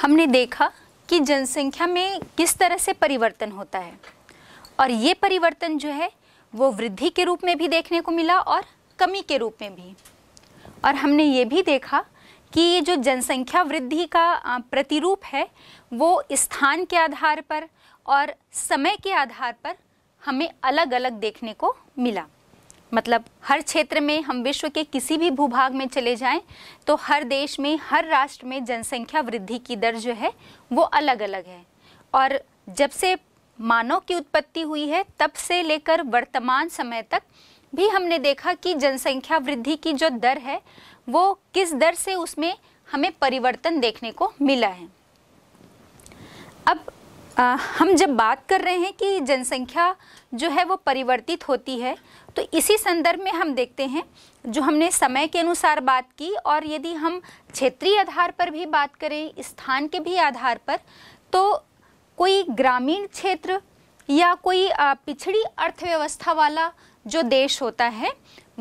हमने देखा कि जनसंख्या में किस तरह से परिवर्तन होता है और ये परिवर्तन जो है वो वृद्धि के रूप में भी देखने को मिला और कमी के रूप में भी और हमने ये भी देखा कि ये जो जनसंख्या वृद्धि का प्रतिरूप है वो स्थान के आधार पर और समय के आधार पर हमें अलग अलग देखने को मिला मतलब हर क्षेत्र में हम विश्व के किसी भी भूभाग में चले जाएं तो हर देश में हर राष्ट्र में जनसंख्या वृद्धि की दर जो है वो अलग अलग है और जब से मानव की उत्पत्ति हुई है तब से लेकर वर्तमान समय तक भी हमने देखा कि जनसंख्या वृद्धि की जो दर है वो किस दर से उसमें हमें परिवर्तन देखने को मिला है अब आ, हम जब बात कर रहे हैं कि जनसंख्या जो है वो परिवर्तित होती है तो इसी संदर्भ में हम देखते हैं जो हमने समय के अनुसार बात की और यदि हम क्षेत्रीय आधार पर भी बात करें स्थान के भी आधार पर तो कोई ग्रामीण क्षेत्र या कोई पिछड़ी अर्थव्यवस्था वाला जो देश होता है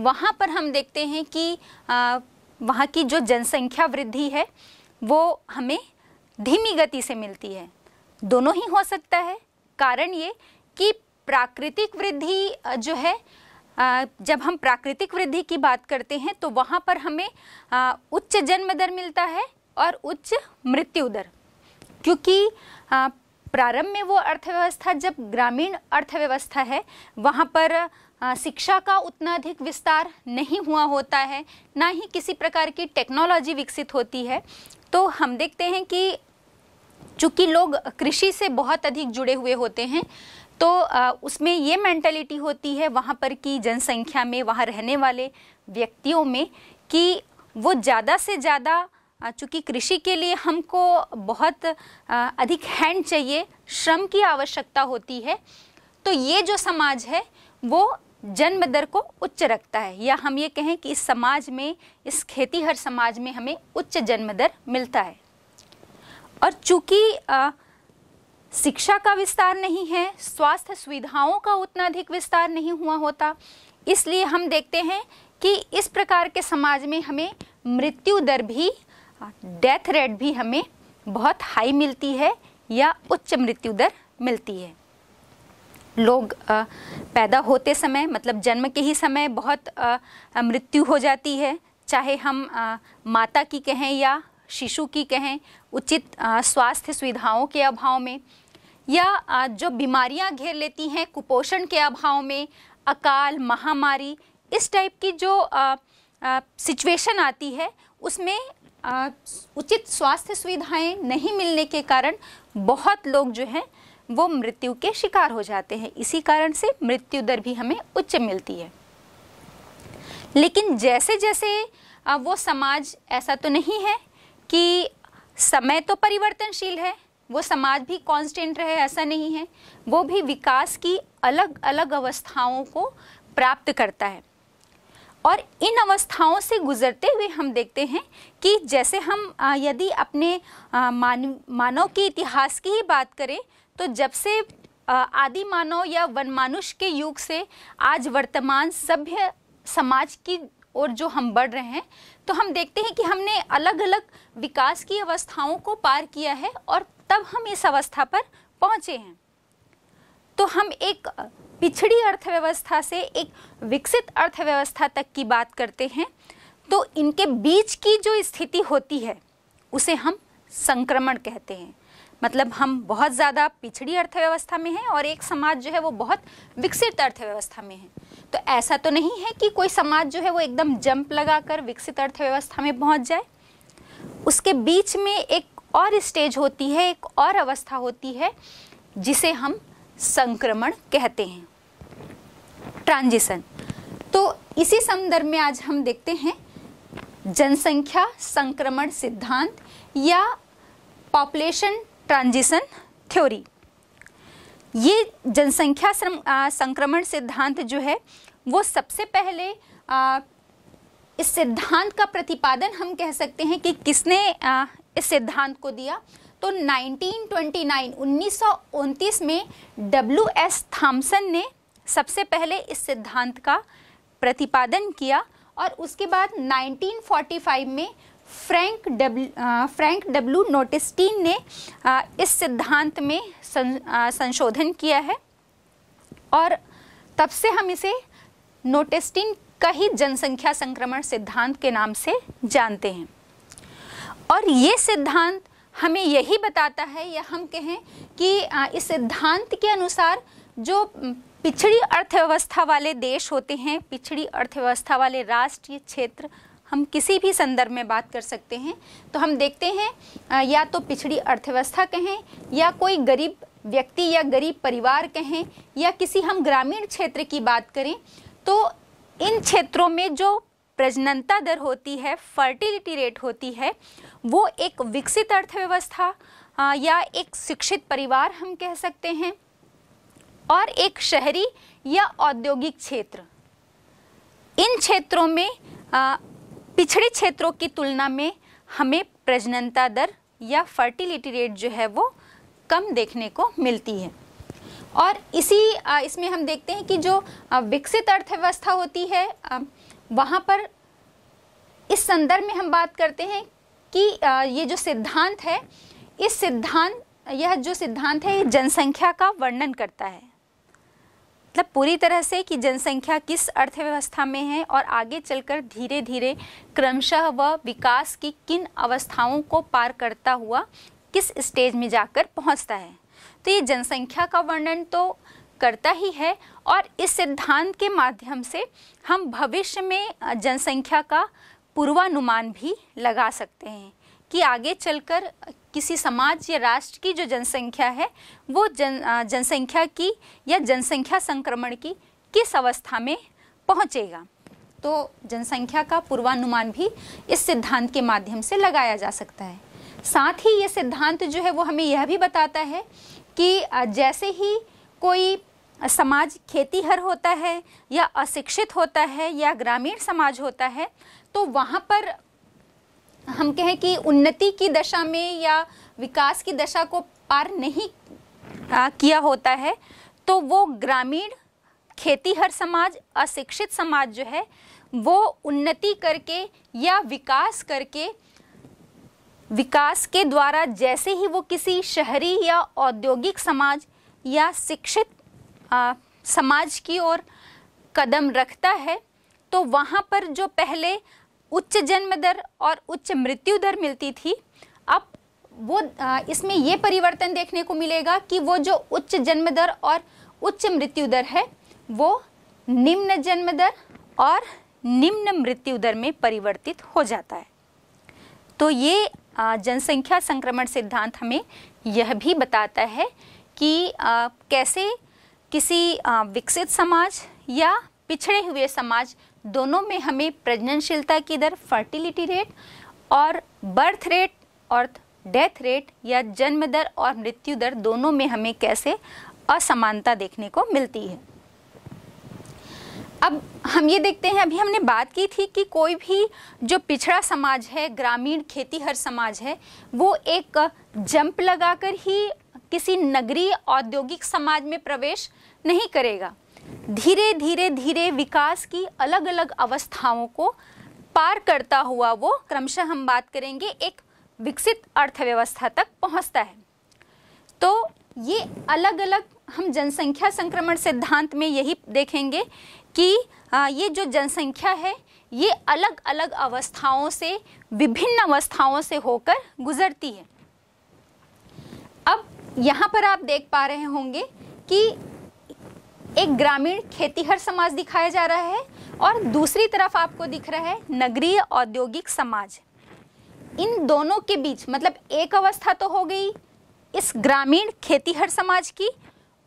वहाँ पर हम देखते हैं कि वहाँ की जो जनसंख्या वृद्धि है वो हमें धीमी गति से मिलती है दोनों ही हो सकता है कारण ये कि प्राकृतिक वृद्धि जो है जब हम प्राकृतिक वृद्धि की बात करते हैं तो वहाँ पर हमें उच्च जन्म दर मिलता है और उच्च मृत्यु दर क्योंकि प्रारंभ में वो अर्थव्यवस्था जब ग्रामीण अर्थव्यवस्था है वहाँ पर शिक्षा का उतना अधिक विस्तार नहीं हुआ होता है ना ही किसी प्रकार की टेक्नोलॉजी विकसित होती है तो हम देखते हैं कि चूँकि लोग कृषि से बहुत अधिक जुड़े हुए होते हैं तो उसमें ये मेंटेलिटी होती है वहाँ पर की जनसंख्या में वहाँ रहने वाले व्यक्तियों में कि वो ज़्यादा से ज़्यादा चूँकि कृषि के लिए हमको बहुत अधिक हैंड चाहिए श्रम की आवश्यकता होती है तो ये जो समाज है वो जन्म दर को उच्च रखता है या हम ये कहें कि इस समाज में इस खेती हर समाज में हमें उच्च जन्म दर मिलता है और चूँकि शिक्षा का विस्तार नहीं है स्वास्थ्य सुविधाओं का उतना अधिक विस्तार नहीं हुआ होता इसलिए हम देखते हैं कि इस प्रकार के समाज में हमें मृत्यु दर भी डेथ रेट भी हमें बहुत हाई मिलती है या उच्च मृत्यु दर मिलती है लोग पैदा होते समय मतलब जन्म के ही समय बहुत मृत्यु हो जाती है चाहे हम माता की कहें या शिशु की कहें उचित स्वास्थ्य सुविधाओं के अभाव में या जो बीमारियां घेर लेती हैं कुपोषण के अभाव में अकाल महामारी इस टाइप की जो सिचुएशन आती है उसमें उचित स्वास्थ्य सुविधाएं नहीं मिलने के कारण बहुत लोग जो हैं वो मृत्यु के शिकार हो जाते हैं इसी कारण से मृत्यु दर भी हमें उच्च मिलती है लेकिन जैसे जैसे वो समाज ऐसा तो नहीं है कि समय तो परिवर्तनशील है वो समाज भी कांस्टेंट रहे ऐसा नहीं है वो भी विकास की अलग अलग अवस्थाओं को प्राप्त करता है और इन अवस्थाओं से गुजरते हुए हम देखते हैं कि जैसे हम यदि अपने मानव मानव के इतिहास की ही बात करें तो जब से आदि मानव या वनमानुष के युग से आज वर्तमान सभ्य समाज की और जो हम बढ़ रहे हैं तो हम देखते हैं कि हमने अलग अलग विकास की अवस्थाओं को पार किया है और तब हम इस अवस्था पर पहुँचे हैं तो हम एक पिछड़ी अर्थव्यवस्था से एक विकसित अर्थव्यवस्था तक की बात करते हैं तो इनके बीच की जो स्थिति होती है उसे हम संक्रमण कहते हैं मतलब हम बहुत ज़्यादा पिछड़ी अर्थव्यवस्था में हैं और एक समाज जो है वो बहुत विकसित अर्थव्यवस्था में है तो ऐसा तो नहीं है कि कोई समाज जो है वो एकदम जंप लगाकर विकसित अर्थव्यवस्था में पहुंच जाए उसके बीच में एक और स्टेज होती है एक और अवस्था होती है जिसे हम संक्रमण कहते हैं ट्रांजिशन तो इसी संदर्भ में आज हम देखते हैं जनसंख्या संक्रमण सिद्धांत या पॉपुलेशन ट्रांजिशन थ्योरी ये जनसंख्या संक्रमण सिद्धांत जो है वो सबसे पहले आ, इस सिद्धांत का प्रतिपादन हम कह सकते हैं कि किसने आ, इस सिद्धांत को दिया तो 1929 1929 में डब्ल्यू एस थॉम्सन ने सबसे पहले इस सिद्धांत का प्रतिपादन किया और उसके बाद 1945 में Frank W Frank W Notestein ने आ, इस सिद्धांत में सं, आ, संशोधन किया है और तब से हम इसे नोटिस्टीन का ही जनसंख्या संक्रमण सिद्धांत के नाम से जानते हैं और ये सिद्धांत हमें यही बताता है या हम कहें कि इस सिद्धांत के अनुसार जो पिछड़ी अर्थव्यवस्था वाले देश होते हैं पिछड़ी अर्थव्यवस्था वाले राष्ट्र क्षेत्र हम किसी भी संदर्भ में बात कर सकते हैं तो हम देखते हैं या तो पिछड़ी अर्थव्यवस्था कहें या कोई गरीब व्यक्ति या गरीब परिवार कहें या किसी हम ग्रामीण क्षेत्र की बात करें तो इन क्षेत्रों में जो प्रजननता दर होती है फर्टिलिटी रेट होती है वो एक विकसित अर्थव्यवस्था या एक शिक्षित परिवार हम कह सकते हैं और एक शहरी या औद्योगिक क्षेत्र इन क्षेत्रों में पिछड़े क्षेत्रों की तुलना में हमें प्रजननता दर या फर्टिलिटी रेट जो है वो कम देखने को मिलती है और इसी इसमें हम देखते हैं कि जो विकसित अर्थव्यवस्था होती है वहाँ पर इस संदर्भ में हम बात करते हैं कि ये जो सिद्धांत है इस सिद्धांत यह जो सिद्धांत है ये जनसंख्या का वर्णन करता है मतलब पूरी तरह से कि जनसंख्या किस अर्थव्यवस्था में है और आगे चलकर धीरे धीरे क्रमशः व विकास की किन अवस्थाओं को पार करता हुआ किस स्टेज में जाकर पहुंचता है तो ये जनसंख्या का वर्णन तो करता ही है और इस सिद्धांत के माध्यम से हम भविष्य में जनसंख्या का पूर्वानुमान भी लगा सकते हैं कि आगे चलकर किसी समाज या राष्ट्र की जो जनसंख्या है वो जन जनसंख्या की या जनसंख्या संक्रमण की किस अवस्था में पहुंचेगा तो जनसंख्या का पूर्वानुमान भी इस सिद्धांत के माध्यम से लगाया जा सकता है साथ ही ये सिद्धांत जो है वो हमें यह भी बताता है कि जैसे ही कोई समाज खेतीहर होता है या अशिक्षित होता है या ग्रामीण समाज होता है तो वहाँ पर हम कहें कि उन्नति की दशा में या विकास की दशा को पार नहीं आ, किया होता है तो वो ग्रामीण खेतीहर समाज अशिक्षित समाज जो है वो उन्नति करके या विकास करके विकास के द्वारा जैसे ही वो किसी शहरी या औद्योगिक समाज या शिक्षित आ, समाज की ओर कदम रखता है तो वहाँ पर जो पहले उच्च जन्म दर और उच्च मृत्यु दर मिलती थी अब वो आ, इसमें ये परिवर्तन देखने को मिलेगा कि वो जो उच्च जन्म दर और उच्च मृत्यु दर है वो निम्न जन्म दर और निम्न मृत्यु दर में परिवर्तित हो जाता है तो ये जनसंख्या संक्रमण सिद्धांत हमें यह भी बताता है कि कैसे किसी विकसित समाज या पिछड़े हुए समाज दोनों में हमें प्रजननशीलता की दर फर्टिलिटी रेट और बर्थ रेट और डेथ रेट या जन्म दर और मृत्यु दर दोनों में हमें कैसे असमानता देखने को मिलती है अब हम ये देखते हैं अभी हमने बात की थी कि कोई भी जो पिछड़ा समाज है ग्रामीण खेतीहर समाज है वो एक जंप लगाकर ही किसी नगरीय औद्योगिक समाज में प्रवेश नहीं करेगा धीरे धीरे धीरे विकास की अलग अलग अवस्थाओं को पार करता हुआ वो क्रमशः हम बात करेंगे एक विकसित अर्थव्यवस्था तक पहुंचता है तो ये अलग अलग हम जनसंख्या संक्रमण सिद्धांत में यही देखेंगे कि ये जो जनसंख्या है ये अलग अलग अवस्थाओं से विभिन्न अवस्थाओं से होकर गुजरती है अब यहाँ पर आप देख पा रहे होंगे कि एक ग्रामीण खेतीहर समाज दिखाया जा रहा है और दूसरी तरफ आपको दिख रहा है नगरीय औद्योगिक समाज इन दोनों के बीच मतलब एक अवस्था तो हो गई इस ग्रामीण खेतीहर समाज की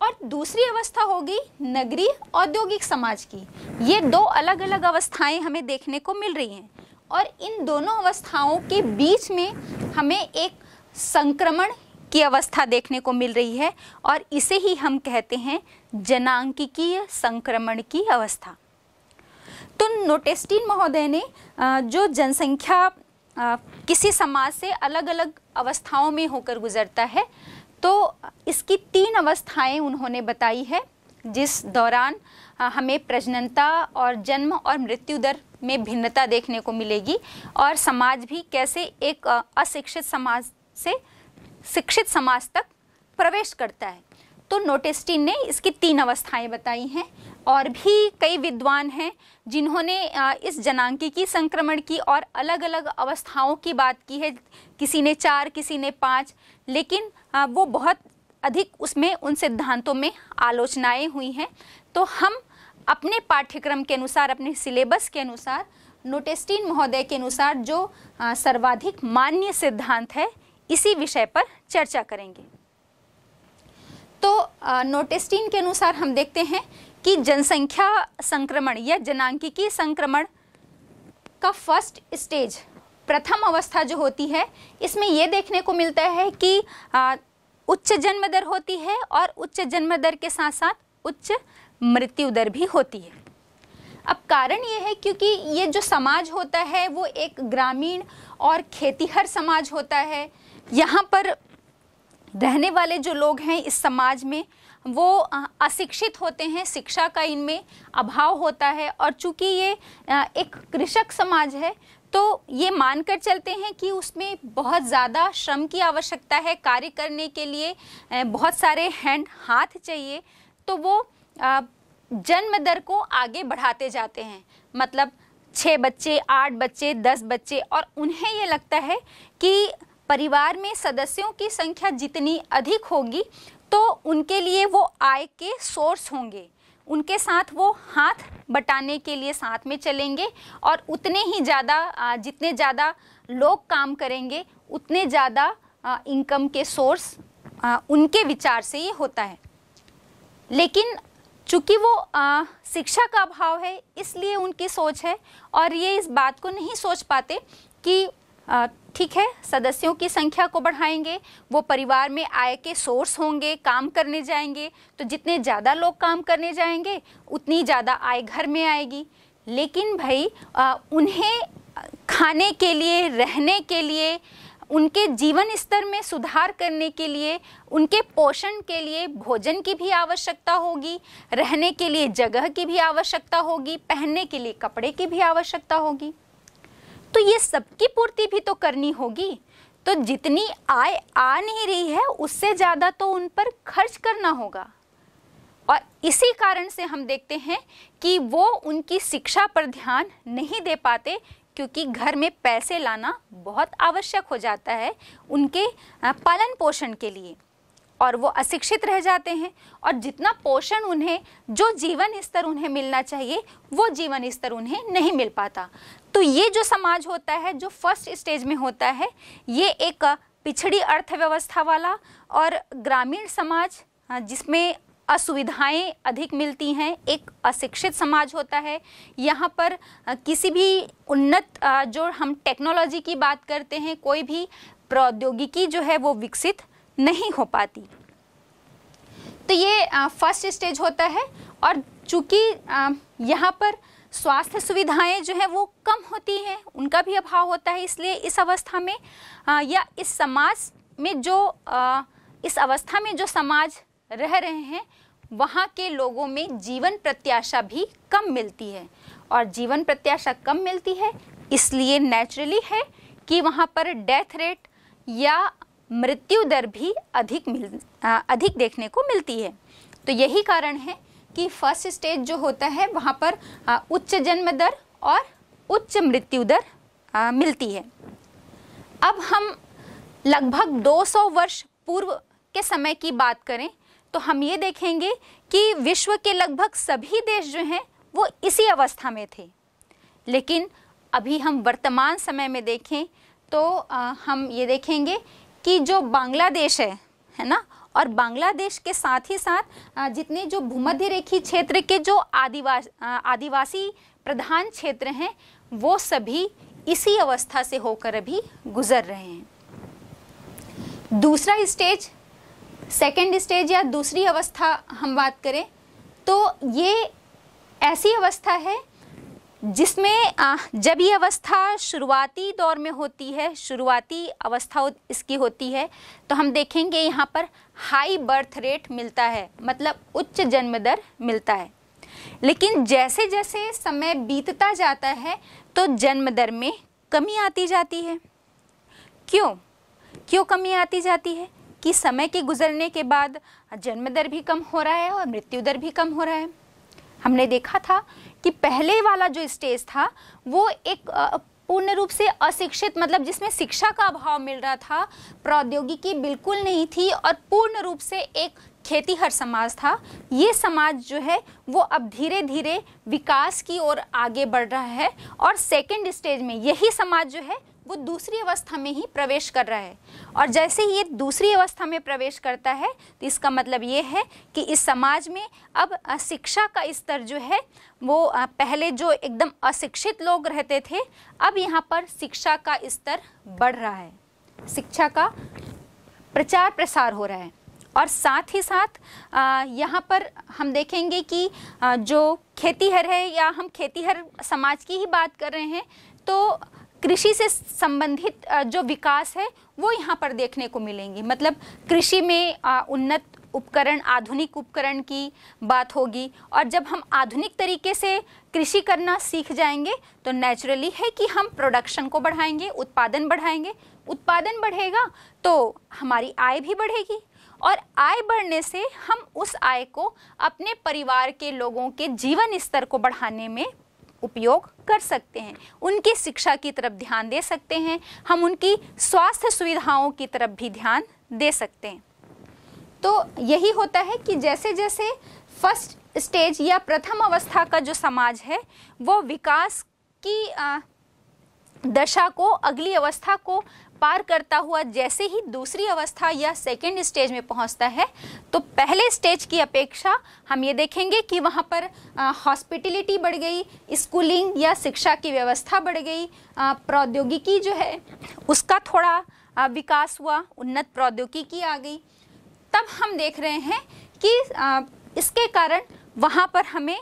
और दूसरी अवस्था होगी नगरीय औद्योगिक समाज की ये दो अलग अलग अवस्थाएं हमें देखने को मिल रही हैं और इन दोनों अवस्थाओं के बीच में हमें एक संक्रमण की अवस्था देखने को मिल रही है और इसे ही हम कहते हैं जनांकिकीय संक्रमण की अवस्था तो नोटेस्टीन महोदय ने जो जनसंख्या किसी समाज से अलग अलग अवस्थाओं में होकर गुजरता है तो इसकी तीन अवस्थाएं उन्होंने बताई है जिस दौरान हमें प्रजननता और जन्म और मृत्यु दर में भिन्नता देखने को मिलेगी और समाज भी कैसे एक अशिक्षित समाज से शिक्षित समाज तक प्रवेश करता है तो नोटेस्टीन ने इसकी तीन अवस्थाएं बताई हैं और भी कई विद्वान हैं जिन्होंने इस जनांकिकी संक्रमण की और अलग अलग अवस्थाओं की बात की है किसी ने चार किसी ने पाँच लेकिन वो बहुत अधिक उसमें उन सिद्धांतों में आलोचनाएं हुई हैं तो हम अपने पाठ्यक्रम के अनुसार अपने सिलेबस के अनुसार नोटेस्टीन महोदय के अनुसार जो सर्वाधिक मान्य सिद्धांत है इसी विषय पर चर्चा करेंगे तो नोटेस्टीन के अनुसार हम देखते हैं कि जनसंख्या संक्रमण या जनांकिकी संक्रमण का फर्स्ट स्टेज प्रथम अवस्था जो होती है इसमें यह देखने को मिलता है कि आ, उच्च जन्म दर होती है और उच्च जन्म दर के साथ साथ उच्च मृत्यु दर भी होती है अब कारण ये है क्योंकि ये जो समाज होता है वो एक ग्रामीण और खेतीहर समाज होता है यहाँ पर रहने वाले जो लोग हैं इस समाज में वो अशिक्षित होते हैं शिक्षा का इनमें अभाव होता है और चूंकि ये एक कृषक समाज है तो ये मानकर चलते हैं कि उसमें बहुत ज़्यादा श्रम की आवश्यकता है कार्य करने के लिए बहुत सारे हैंड हाथ चाहिए तो वो जन्म दर को आगे बढ़ाते जाते हैं मतलब छः बच्चे आठ बच्चे दस बच्चे और उन्हें ये लगता है कि परिवार में सदस्यों की संख्या जितनी अधिक होगी तो उनके लिए वो आय के सोर्स होंगे उनके साथ वो हाथ बटाने के लिए साथ में चलेंगे और उतने ही ज़्यादा जितने ज़्यादा लोग काम करेंगे उतने ज़्यादा इनकम के सोर्स उनके विचार से ये होता है लेकिन चूंकि वो आ, शिक्षा का अभाव है इसलिए उनकी सोच है और ये इस बात को नहीं सोच पाते कि आ, ठीक है सदस्यों की संख्या को बढ़ाएंगे वो परिवार में आय के सोर्स होंगे काम करने जाएंगे तो जितने ज़्यादा लोग काम करने जाएंगे उतनी ज़्यादा आय घर में आएगी लेकिन भाई आ, उन्हें खाने के लिए रहने के लिए उनके जीवन स्तर में सुधार करने के लिए उनके पोषण के लिए भोजन की भी आवश्यकता होगी रहने के लिए जगह की भी आवश्यकता होगी पहनने के लिए कपड़े की भी आवश्यकता होगी तो ये सबकी पूर्ति भी तो करनी होगी तो जितनी आय आ नहीं रही है उससे ज़्यादा तो उन पर खर्च करना होगा और इसी कारण से हम देखते हैं कि वो उनकी शिक्षा पर ध्यान नहीं दे पाते क्योंकि घर में पैसे लाना बहुत आवश्यक हो जाता है उनके पालन पोषण के लिए और वो अशिक्षित रह जाते हैं और जितना पोषण उन्हें जो जीवन स्तर उन्हें मिलना चाहिए वो जीवन स्तर उन्हें नहीं मिल पाता तो ये जो समाज होता है जो फर्स्ट स्टेज में होता है ये एक पिछड़ी अर्थव्यवस्था वाला और ग्रामीण समाज जिसमें असुविधाएं अधिक मिलती हैं एक अशिक्षित समाज होता है यहाँ पर किसी भी उन्नत जो हम टेक्नोलॉजी की बात करते हैं कोई भी प्रौद्योगिकी जो है वो विकसित नहीं हो पाती तो ये फर्स्ट स्टेज होता है और चूँकि यहाँ पर स्वास्थ्य सुविधाएं जो है वो कम होती हैं उनका भी अभाव होता है इसलिए इस अवस्था में आ, या इस समाज में जो आ, इस अवस्था में जो समाज रह रहे हैं वहाँ के लोगों में जीवन प्रत्याशा भी कम मिलती है और जीवन प्रत्याशा कम मिलती है इसलिए नेचुरली है कि वहाँ पर डेथ रेट या मृत्यु दर भी अधिक मिल आ, अधिक देखने को मिलती है तो यही कारण है कि फर्स्ट स्टेज जो होता है वहाँ पर उच्च जन्म दर और उच्च मृत्यु दर मिलती है अब हम लगभग 200 वर्ष पूर्व के समय की बात करें तो हम ये देखेंगे कि विश्व के लगभग सभी देश जो हैं वो इसी अवस्था में थे लेकिन अभी हम वर्तमान समय में देखें तो हम ये देखेंगे कि जो बांग्लादेश है है ना और बांग्लादेश के साथ ही साथ जितने जो भूमध्य रेखी क्षेत्र के जो आदिवास आदिवासी प्रधान क्षेत्र हैं वो सभी इसी अवस्था से होकर अभी गुजर रहे हैं दूसरा स्टेज सेकेंड स्टेज या दूसरी अवस्था हम बात करें तो ये ऐसी अवस्था है जिसमें जब ये अवस्था शुरुआती दौर में होती है शुरुआती अवस्था इसकी होती है तो हम देखेंगे यहाँ पर हाई बर्थ रेट मिलता है मतलब उच्च जन्म दर मिलता है लेकिन जैसे जैसे समय बीतता जाता है तो जन्म दर में कमी आती जाती है क्यों क्यों कमी आती जाती है कि समय के गुजरने के बाद जन्म दर भी कम हो रहा है और मृत्यु दर भी कम हो रहा है हमने देखा था कि पहले वाला जो स्टेज था वो एक पूर्ण रूप से अशिक्षित मतलब जिसमें शिक्षा का अभाव मिल रहा था प्रौद्योगिकी बिल्कुल नहीं थी और पूर्ण रूप से एक खेतीहर समाज था ये समाज जो है वो अब धीरे धीरे विकास की ओर आगे बढ़ रहा है और सेकेंड स्टेज में यही समाज जो है वो दूसरी अवस्था में ही प्रवेश कर रहा है और जैसे ही ये दूसरी अवस्था में प्रवेश करता है तो इसका मतलब ये है कि इस समाज में अब शिक्षा का स्तर जो है वो पहले जो एकदम अशिक्षित लोग रहते थे अब यहाँ पर शिक्षा का स्तर बढ़ रहा है शिक्षा का प्रचार प्रसार हो रहा है और साथ ही साथ यहाँ पर हम देखेंगे कि जो खेतीहर है या हम खेतीहर समाज की ही बात कर रहे हैं तो कृषि से संबंधित जो विकास है वो यहाँ पर देखने को मिलेंगे मतलब कृषि में उन्नत उपकरण आधुनिक उपकरण की बात होगी और जब हम आधुनिक तरीके से कृषि करना सीख जाएंगे तो नेचुरली है कि हम प्रोडक्शन को बढ़ाएंगे उत्पादन बढ़ाएंगे उत्पादन बढ़ेगा तो हमारी आय भी बढ़ेगी और आय बढ़ने से हम उस आय को अपने परिवार के लोगों के जीवन स्तर को बढ़ाने में उपयोग कर सकते हैं उनकी शिक्षा की तरफ ध्यान दे सकते हैं हम उनकी स्वास्थ्य सुविधाओं की तरफ भी ध्यान दे सकते हैं तो यही होता है कि जैसे जैसे फर्स्ट स्टेज या प्रथम अवस्था का जो समाज है वो विकास की दशा को अगली अवस्था को पार करता हुआ जैसे ही दूसरी अवस्था या सेकेंड स्टेज में पहुंचता है तो पहले स्टेज की अपेक्षा हम ये देखेंगे कि वहाँ पर हॉस्पिटलिटी बढ़ गई स्कूलिंग या शिक्षा की व्यवस्था बढ़ गई प्रौद्योगिकी जो है उसका थोड़ा आ, विकास हुआ उन्नत प्रौद्योगिकी आ गई तब हम देख रहे हैं कि आ, इसके कारण वहाँ पर हमें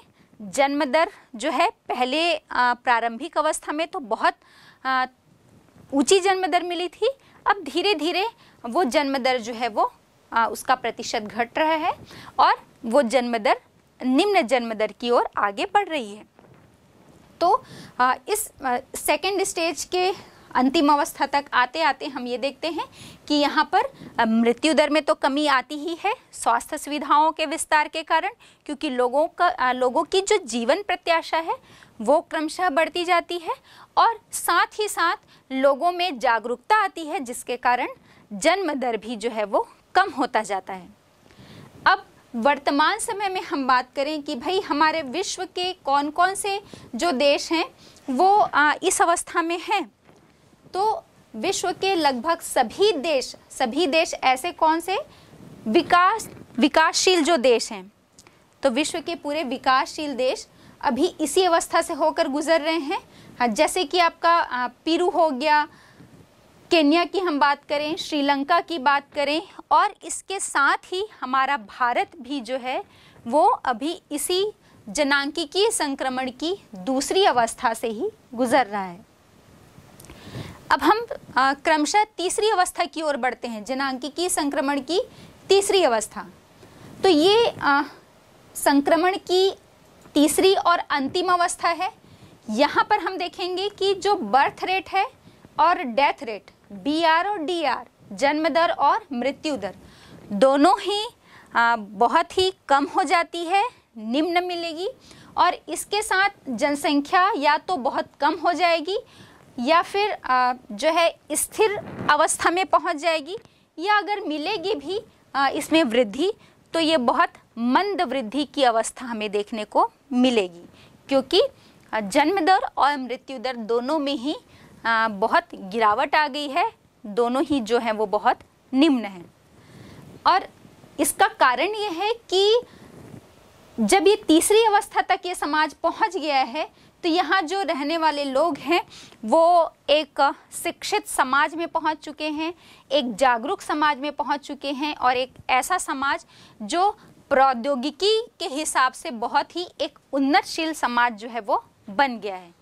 जन्मदर जो है पहले प्रारंभिक अवस्था में तो बहुत ऊंची जन्म दर मिली थी अब धीरे धीरे वो जन्म दर जो है वो आ, उसका प्रतिशत घट रहा है और वो जन्म दर निम्न जन्म दर की ओर आगे बढ़ रही है तो आ, इस सेकेंड स्टेज के अंतिम अवस्था तक आते आते हम ये देखते हैं कि यहाँ पर मृत्यु दर में तो कमी आती ही है स्वास्थ्य सुविधाओं के विस्तार के कारण क्योंकि लोगों का लोगों की जो जीवन प्रत्याशा है वो क्रमशः बढ़ती जाती है और साथ ही साथ लोगों में जागरूकता आती है जिसके कारण जन्म दर भी जो है वो कम होता जाता है अब वर्तमान समय में हम बात करें कि भाई हमारे विश्व के कौन कौन से जो देश हैं वो आ, इस अवस्था में हैं तो विश्व के लगभग सभी देश सभी देश ऐसे कौन से विकास विकासशील जो देश हैं तो विश्व के पूरे विकासशील देश अभी इसी अवस्था से होकर गुजर रहे हैं हाँ जैसे कि आपका पीरू हो गया केन्या की हम बात करें श्रीलंका की बात करें और इसके साथ ही हमारा भारत भी जो है वो अभी इसी जनांकिकीय संक्रमण की दूसरी अवस्था से ही गुजर रहा है अब हम क्रमशः तीसरी अवस्था की ओर बढ़ते हैं जनांकिकीय संक्रमण की तीसरी अवस्था तो ये आ, संक्रमण की तीसरी और अंतिम अवस्था है यहाँ पर हम देखेंगे कि जो बर्थ रेट है और डेथ रेट बी आर और डी आर जन्म दर और मृत्यु दर दोनों ही आ, बहुत ही कम हो जाती है निम्न मिलेगी और इसके साथ जनसंख्या या तो बहुत कम हो जाएगी या फिर आ, जो है स्थिर अवस्था में पहुंच जाएगी या अगर मिलेगी भी आ, इसमें वृद्धि तो ये बहुत मंद वृद्धि की अवस्था हमें देखने को मिलेगी क्योंकि जन्म दर और मृत्यु दर दोनों में ही बहुत गिरावट आ गई है दोनों ही जो हैं वो बहुत निम्न हैं और इसका कारण ये है कि जब ये तीसरी अवस्था तक ये समाज पहुंच गया है तो यहाँ जो रहने वाले लोग हैं वो एक शिक्षित समाज में पहुंच चुके हैं एक जागरूक समाज में पहुंच चुके हैं और एक ऐसा समाज जो प्रौद्योगिकी के हिसाब से बहुत ही एक उन्नतशील समाज जो है वो बन गया है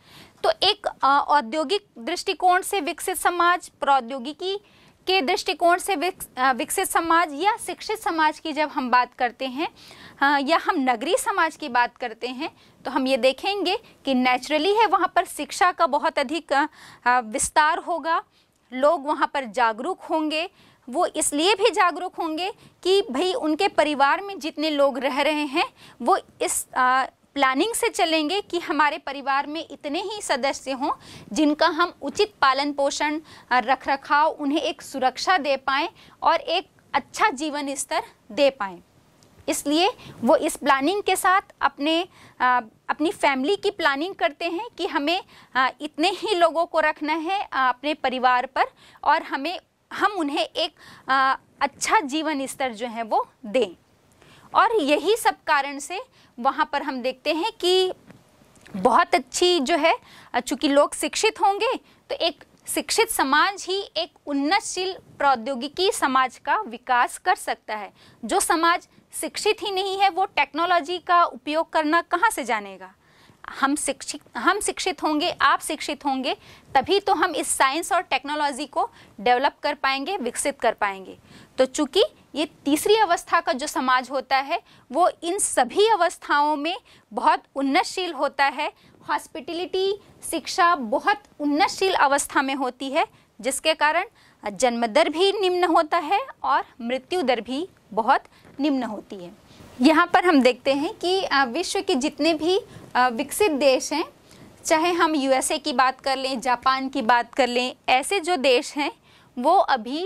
तो एक औद्योगिक दृष्टिकोण से विकसित समाज प्रौद्योगिकी के दृष्टिकोण से विकसित समाज या शिक्षित समाज की जब हम बात करते हैं या हम नगरीय समाज की बात करते हैं तो हम ये देखेंगे कि नेचुरली है वहाँ पर शिक्षा का बहुत अधिक विस्तार होगा लोग वहाँ पर जागरूक होंगे वो इसलिए भी जागरूक होंगे कि भाई उनके परिवार में जितने लोग रह रहे हैं वो इस आ, प्लानिंग से चलेंगे कि हमारे परिवार में इतने ही सदस्य हों जिनका हम उचित पालन पोषण रख रखाव उन्हें एक सुरक्षा दे पाएँ और एक अच्छा जीवन स्तर दे पाएँ इसलिए वो इस प्लानिंग के साथ अपने आ, अपनी फैमिली की प्लानिंग करते हैं कि हमें आ, इतने ही लोगों को रखना है आ, अपने परिवार पर और हमें हम उन्हें एक आ, अच्छा जीवन स्तर जो है वो दें और यही सब कारण से वहाँ पर हम देखते हैं कि बहुत अच्छी जो है चूँकि लोग शिक्षित होंगे तो एक शिक्षित समाज ही एक उन्नतशील प्रौद्योगिकी समाज का विकास कर सकता है जो समाज शिक्षित ही नहीं है वो टेक्नोलॉजी का उपयोग करना कहाँ से जानेगा हम शिक्षित हम शिक्षित होंगे आप शिक्षित होंगे तभी तो हम इस साइंस और टेक्नोलॉजी को डेवलप कर पाएंगे विकसित कर पाएंगे तो चूंकि ये तीसरी अवस्था का जो समाज होता है वो इन सभी अवस्थाओं में बहुत उन्नतशील होता है हॉस्पिटलिटी शिक्षा बहुत उन्नतशील अवस्था में होती है जिसके कारण जन्म दर भी निम्न होता है और मृत्यु दर भी बहुत निम्न होती है यहाँ पर हम देखते हैं कि विश्व के जितने भी विकसित देश हैं चाहे हम यूएसए की बात कर लें जापान की बात कर लें ऐसे जो देश हैं वो अभी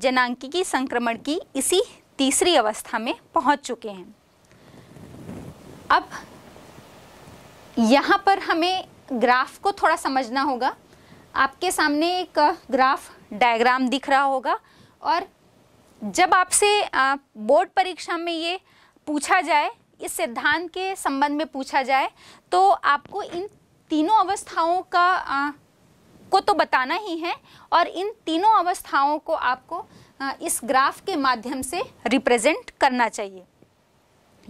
जनांकिकी संक्रमण की इसी तीसरी अवस्था में पहुंच चुके हैं अब यहाँ पर हमें ग्राफ को थोड़ा समझना होगा आपके सामने एक ग्राफ डायग्राम दिख रहा होगा और जब आपसे बोर्ड परीक्षा में ये पूछा जाए इस सिद्धांत के संबंध में पूछा जाए तो आपको इन तीनों अवस्थाओं का आ, को तो बताना ही है और इन तीनों अवस्थाओं को आपको आ, इस ग्राफ के माध्यम से रिप्रेजेंट करना चाहिए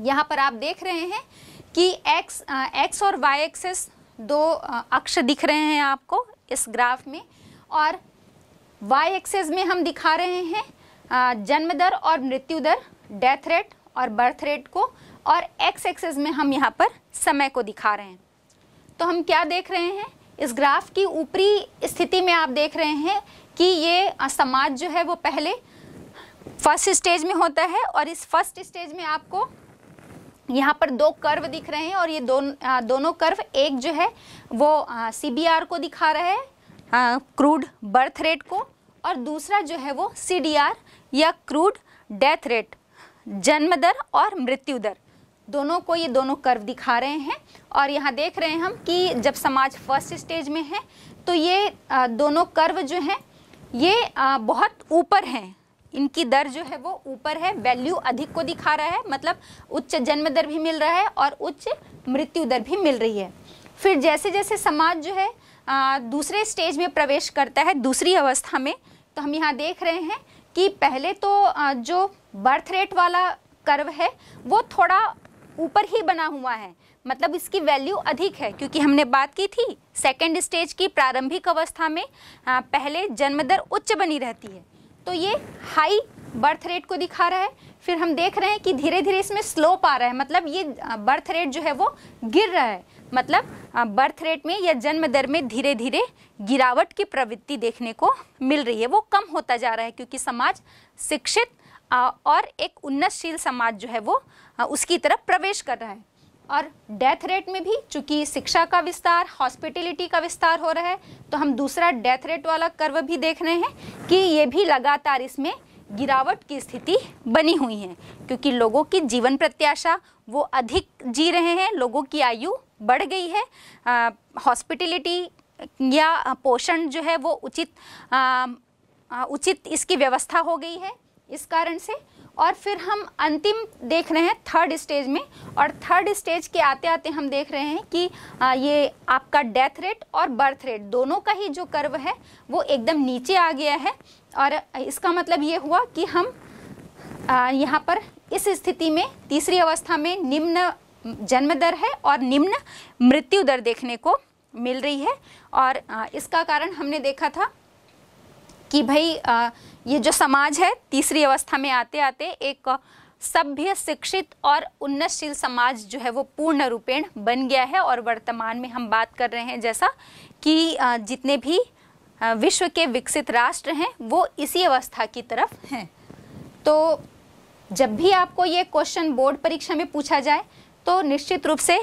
यहाँ पर आप देख रहे हैं कि x एक्स x और y एक्सेस दो अक्ष दिख रहे हैं आपको इस ग्राफ में और y एक्सेस में हम दिखा रहे हैं जन्म दर और मृत्यु दर डेथ रेट और बर्थ रेट को और एक्स एक्सेस में हम यहाँ पर समय को दिखा रहे हैं तो हम क्या देख रहे हैं इस ग्राफ की ऊपरी स्थिति में आप देख रहे हैं कि ये समाज जो है वो पहले फर्स्ट स्टेज में होता है और इस फर्स्ट स्टेज में आपको यहाँ पर दो कर्व दिख रहे हैं और ये दो, आ, दोनों कर्व एक जो है वो सी को दिखा रहा है क्रूड बर्थ रेट को और दूसरा जो है वो सी या क्रूड डेथ रेट जन्म दर और मृत्यु दर दोनों को ये दोनों कर्व दिखा रहे हैं और यहाँ देख रहे हैं हम कि जब समाज फर्स्ट स्टेज में है तो ये दोनों कर्व जो हैं ये बहुत ऊपर हैं इनकी दर जो है वो ऊपर है वैल्यू अधिक को दिखा रहा है मतलब उच्च जन्म दर भी मिल रहा है और उच्च मृत्यु दर भी मिल रही है फिर जैसे जैसे समाज जो है दूसरे स्टेज में प्रवेश करता है दूसरी अवस्था में तो हम यहाँ देख रहे हैं कि पहले तो जो बर्थ रेट वाला कर्व है वो थोड़ा ऊपर ही बना हुआ है मतलब इसकी वैल्यू अधिक है क्योंकि हमने बात की थी सेकेंड स्टेज की प्रारंभिक अवस्था में पहले जन्म दर उच्च बनी रहती है तो ये हाई बर्थ रेट को दिखा रहा है फिर हम देख रहे हैं कि धीरे धीरे इसमें स्लोप आ रहा है मतलब ये बर्थ रेट जो है वो गिर रहा है मतलब बर्थ रेट में या जन्म दर में धीरे धीरे गिरावट की प्रवृत्ति देखने को मिल रही है वो कम होता जा रहा है क्योंकि समाज शिक्षित और एक उन्नतशील समाज जो है वो उसकी तरफ प्रवेश कर रहा है और डेथ रेट में भी चूंकि शिक्षा का विस्तार हॉस्पिटलिटी का विस्तार हो रहा है तो हम दूसरा डेथ रेट वाला कर्व भी देख रहे हैं कि ये भी लगातार इसमें गिरावट की स्थिति बनी हुई है क्योंकि लोगों की जीवन प्रत्याशा वो अधिक जी रहे हैं लोगों की आयु बढ़ गई है हॉस्पिटलिटी या पोषण जो है वो उचित आ, उचित इसकी व्यवस्था हो गई है इस कारण से और फिर हम अंतिम देख रहे हैं थर्ड स्टेज में और थर्ड स्टेज के आते आते हम देख रहे हैं कि ये आपका डेथ रेट और बर्थ रेट दोनों का ही जो कर्व है वो एकदम नीचे आ गया है और इसका मतलब ये हुआ कि हम यहाँ पर इस स्थिति में तीसरी अवस्था में निम्न जन्म दर है और निम्न मृत्यु दर देखने को मिल रही है और इसका कारण हमने देखा था कि भाई ये जो समाज है तीसरी अवस्था में आते आते एक सभ्य शिक्षित और उन्नतशील समाज जो है वो पूर्ण रूपेण बन गया है और वर्तमान में हम बात कर रहे हैं जैसा कि जितने भी विश्व के विकसित राष्ट्र हैं वो इसी अवस्था की तरफ हैं तो जब भी आपको ये क्वेश्चन बोर्ड परीक्षा में पूछा जाए तो निश्चित रूप से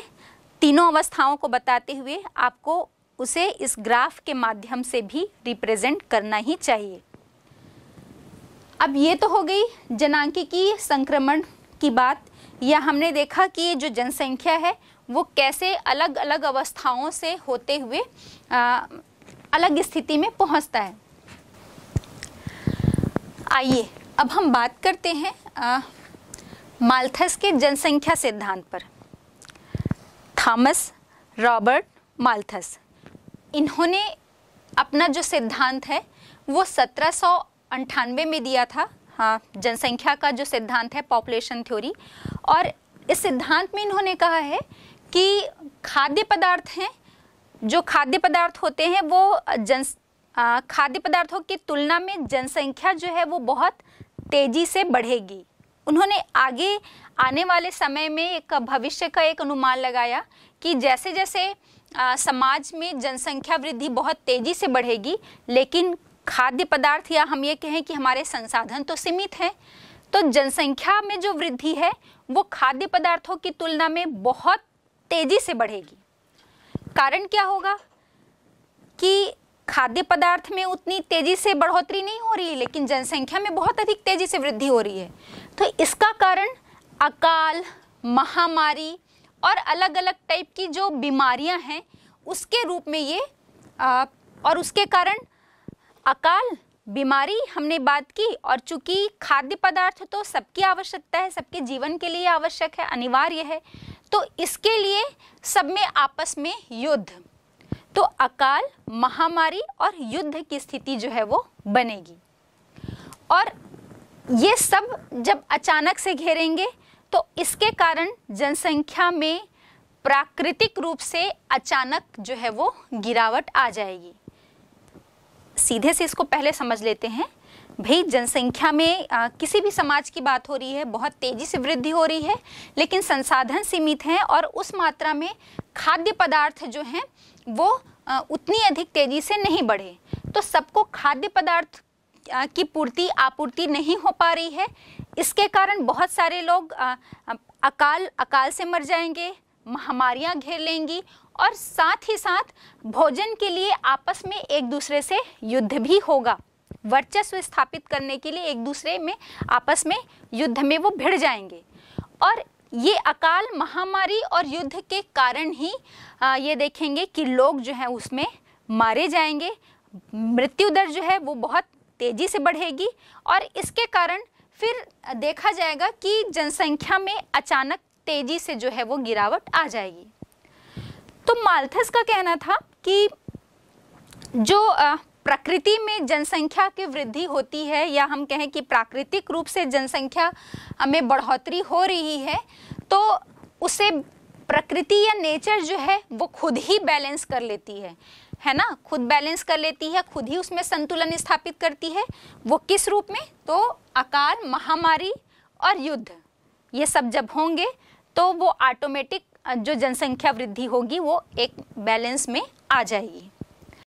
तीनों अवस्थाओं को बताते हुए आपको उसे इस ग्राफ के माध्यम से भी रिप्रेजेंट करना ही चाहिए अब ये तो हो गई की संक्रमण की बात या हमने देखा कि जो जनसंख्या है वो कैसे अलग अलग अवस्थाओं से होते हुए आ, अलग स्थिति में पहुंचता है आइए अब हम बात करते हैं आ, माल्थस के जनसंख्या सिद्धांत पर थॉमस रॉबर्ट माल्थस इन्होंने अपना जो सिद्धांत है वो सत्रह सौ अंठानवे में दिया था हाँ जनसंख्या का जो सिद्धांत है पॉपुलेशन थ्योरी और इस सिद्धांत में इन्होंने कहा है कि खाद्य पदार्थ हैं जो खाद्य पदार्थ होते हैं वो जन खाद्य पदार्थों की तुलना में जनसंख्या जो है वो बहुत तेज़ी से बढ़ेगी उन्होंने आगे आने वाले समय में एक भविष्य का एक अनुमान लगाया कि जैसे जैसे आ, समाज में जनसंख्या वृद्धि बहुत तेजी से बढ़ेगी लेकिन खाद्य पदार्थ या हम ये कहें कि हमारे संसाधन तो सीमित हैं तो जनसंख्या में जो वृद्धि है वो खाद्य पदार्थों की तुलना में बहुत तेजी से बढ़ेगी कारण क्या होगा कि खाद्य पदार्थ में उतनी तेजी से बढ़ोतरी नहीं हो रही है लेकिन जनसंख्या में बहुत अधिक तेजी से वृद्धि हो रही है तो इसका कारण अकाल महामारी और अलग अलग टाइप की जो बीमारियां हैं उसके रूप में ये आ, और उसके कारण अकाल बीमारी हमने बात की और चूंकि खाद्य पदार्थ तो सबकी आवश्यकता है सबके जीवन के लिए आवश्यक है अनिवार्य है तो इसके लिए सब में आपस में युद्ध तो अकाल महामारी और युद्ध की स्थिति जो है वो बनेगी और ये सब जब अचानक से घेरेंगे तो इसके कारण जनसंख्या में प्राकृतिक रूप से अचानक जो है वो गिरावट आ जाएगी सीधे से इसको पहले समझ लेते हैं भाई जनसंख्या में आ, किसी भी समाज की बात हो रही है बहुत तेज़ी से वृद्धि हो रही है लेकिन संसाधन सीमित हैं और उस मात्रा में खाद्य पदार्थ जो हैं वो आ, उतनी अधिक तेज़ी से नहीं बढ़े तो सबको खाद्य पदार्थ की पूर्ति आपूर्ति नहीं हो पा रही है इसके कारण बहुत सारे लोग अकाल अकाल से मर जाएंगे महामारियां घेर लेंगी और साथ ही साथ भोजन के लिए आपस में एक दूसरे से युद्ध भी होगा वर्चस्व स्थापित करने के लिए एक दूसरे में आपस में युद्ध में वो भिड़ जाएंगे और ये अकाल महामारी और युद्ध के कारण ही ये देखेंगे कि लोग जो हैं उसमें मारे जाएंगे मृत्यु दर जो है वो बहुत तेज़ी से बढ़ेगी और इसके कारण फिर देखा जाएगा कि जनसंख्या में अचानक तेज़ी से जो है वो गिरावट आ जाएगी तो माल्थस का कहना था कि जो प्रकृति में जनसंख्या की वृद्धि होती है या हम कहें कि प्राकृतिक रूप से जनसंख्या में बढ़ोतरी हो रही है तो उसे प्रकृति या नेचर जो है वो खुद ही बैलेंस कर लेती है है ना खुद बैलेंस कर लेती है खुद ही उसमें संतुलन स्थापित करती है वो किस रूप में तो आकार महामारी और युद्ध ये सब जब होंगे तो वो ऑटोमेटिक जो जनसंख्या वृद्धि होगी वो एक बैलेंस में आ जाएगी